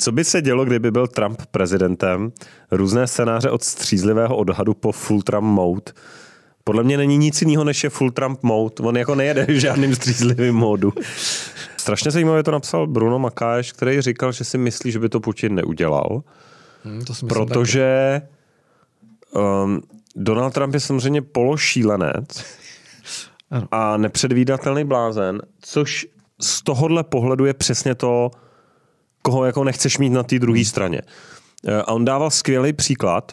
Co by se dělo, kdyby byl Trump prezidentem? Různé scénáře od střízlivého odhadu po full Trump mode. Podle mě není nic jiného, než je full Trump mode. On jako nejede v žádným střízlivým módu. Strašně zajímavě to napsal Bruno Makáš, který říkal, že si myslí, že by to Putin neudělal. Hmm, to protože um, Donald Trump je samozřejmě pološílenec a nepředvídatelný blázen, což z tohohle pohledu je přesně to, koho jako nechceš mít na té druhé hmm. straně. Eh, a on dával skvělý příklad,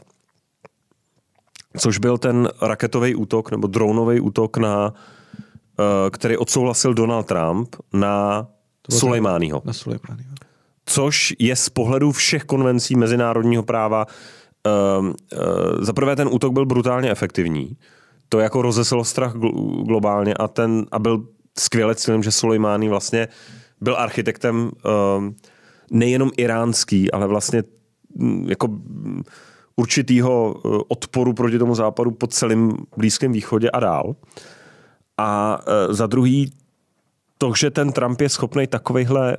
což byl ten raketový útok nebo dronový útok na eh, který odsouhlasil Donald Trump na Sulejmányho. Na Sulejmányho. Což je z pohledu všech konvencí mezinárodního práva ehm, eh, zaprvé ten útok byl brutálně efektivní. To jako rozeslo strach globálně a ten a byl skvěle cílem, že Sulejmány vlastně byl architektem uh, nejenom iránský, ale vlastně mm, jako mm, určitýho e, odporu proti tomu západu po celém Blízkém východě a dál. A e, za druhý to, že ten Trump je schopný takovýchhle e,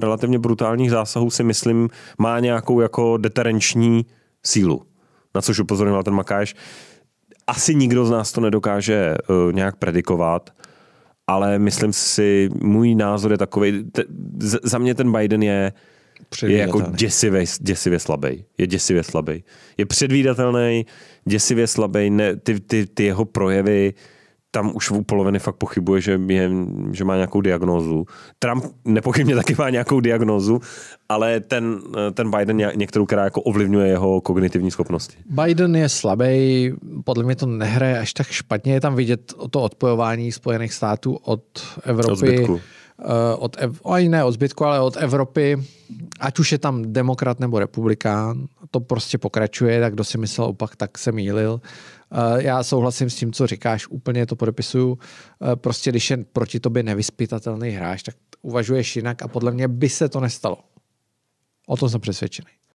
relativně brutálních zásahů, si myslím, má nějakou jako deterenční sílu. Na což upozorňoval ten Makáš. Asi nikdo z nás to nedokáže nějak predikovat, ale myslím si, můj názor je takový, za mě ten Biden je uh, je jako děsivě, děsivě slabý. Je děsivě slabý. Je předvídatelný, děsivě slabý. Ne, ty, ty, ty jeho projevy, tam už v poloviny fakt pochybuje, že, je, že má nějakou diagnózu. Trump nepochybně taky má nějakou diagnózu, ale ten, ten Biden některou, která jako ovlivňuje jeho kognitivní schopnosti. Biden je slabý, podle mě to nehraje až tak špatně. Je tam vidět to odpojování Spojených států od Evropy. Od zbytku. Eh, od, ev, ani ne od zbytku, ale od Evropy ať už je tam demokrat nebo republikán, to prostě pokračuje, tak kdo si myslel opak, tak se mýlil. Eh, já souhlasím s tím, co říkáš, úplně to podepisuju. Eh, prostě když je proti tobě nevyspytatelný hráč, tak uvažuješ jinak a podle mě by se to nestalo. O tom jsem přesvědčený.